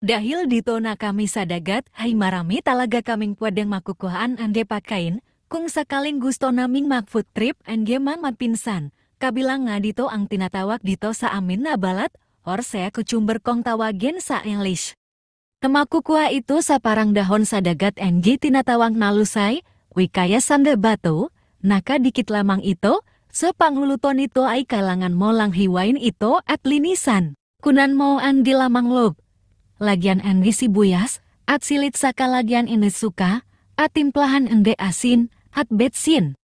Dahil dito na kami sa dagat, hay marami talaga kaming pwedeng makukuhaan ande depakain kung sakaling gusto naming food trip and mamat magpinsan. kabilang nga dito ang tinatawag dito sa amin na balat, or saya kucumber kong tawagin sa English. Kemakukua ito sa parang dahon sa sadagat ande tinatawag nalusay, wikaya sande batu, naka dikit lamang ito, sepangluluton ito ay kalangan molang hiwain ito at linisan. Kunan mo ang dilamang lob lagian si buyas, at silit saka lagian ini suka, at timplahan ende asin, at betsin.